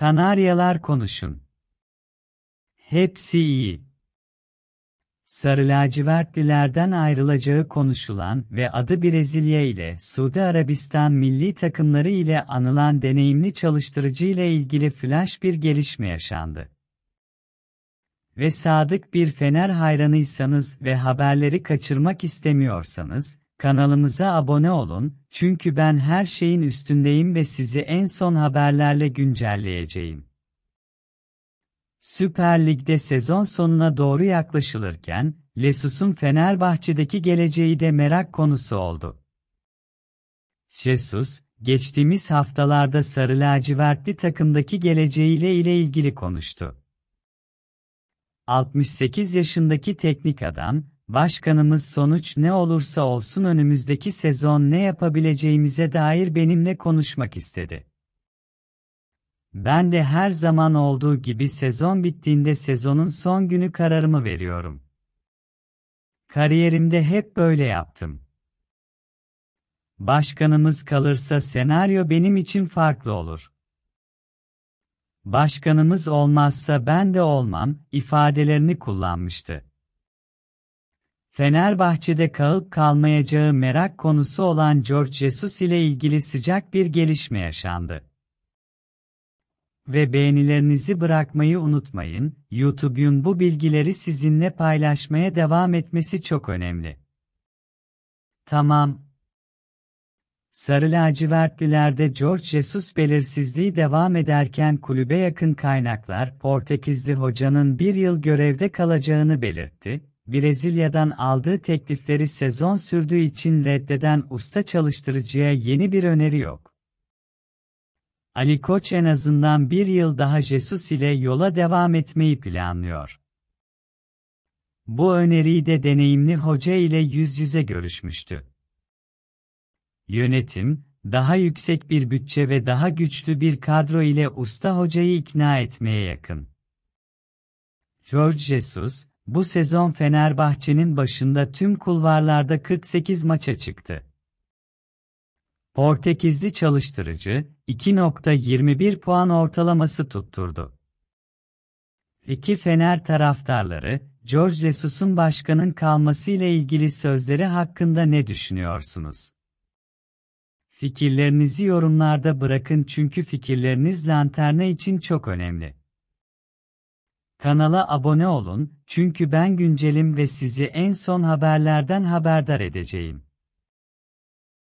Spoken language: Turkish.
Kanaryalar konuşun. Hepsi iyi. Sarı lacivertlilerden ayrılacağı konuşulan ve adı Brezilya ile Suudi Arabistan milli takımları ile anılan deneyimli çalıştırıcı ile ilgili flash bir gelişme yaşandı. Ve sadık bir Fener hayranıysanız ve haberleri kaçırmak istemiyorsanız, Kanalımıza abone olun, çünkü ben her şeyin üstündeyim ve sizi en son haberlerle güncelleyeceğim. Süper Lig'de sezon sonuna doğru yaklaşılırken, Lesus'un Fenerbahçe'deki geleceği de merak konusu oldu. Jesus, geçtiğimiz haftalarda sarı lacivertli takımdaki geleceğiyle ile ilgili konuştu. 68 yaşındaki teknik adam, Başkanımız sonuç ne olursa olsun önümüzdeki sezon ne yapabileceğimize dair benimle konuşmak istedi. Ben de her zaman olduğu gibi sezon bittiğinde sezonun son günü kararımı veriyorum. Kariyerimde hep böyle yaptım. Başkanımız kalırsa senaryo benim için farklı olur. Başkanımız olmazsa ben de olmam ifadelerini kullanmıştı. Fenerbahçe'de kalıp kalmayacağı merak konusu olan George Jesus ile ilgili sıcak bir gelişme yaşandı. Ve beğenilerinizi bırakmayı unutmayın, YouTube'un bu bilgileri sizinle paylaşmaya devam etmesi çok önemli. Tamam. Sarı lacivertlilerde George Jesus belirsizliği devam ederken kulübe yakın kaynaklar Portekizli hocanın bir yıl görevde kalacağını belirtti Brezilya'dan aldığı teklifleri sezon sürdüğü için reddeden usta çalıştırıcıya yeni bir öneri yok. Ali Koç en azından bir yıl daha Jesus ile yola devam etmeyi planlıyor. Bu öneriyi de deneyimli hoca ile yüz yüze görüşmüştü. Yönetim, daha yüksek bir bütçe ve daha güçlü bir kadro ile usta hocayı ikna etmeye yakın. George Jesus, bu sezon Fenerbahçe'nin başında tüm kulvarlarda 48 maça çıktı. Portekizli çalıştırıcı 2.21 puan ortalaması tutturdu. İki Fener taraftarları George Jesus'un başkanın kalmasıyla ilgili sözleri hakkında ne düşünüyorsunuz? Fikirlerinizi yorumlarda bırakın çünkü fikirleriniz lanterna için çok önemli. Kanala abone olun çünkü ben güncelim ve sizi en son haberlerden haberdar edeceğim.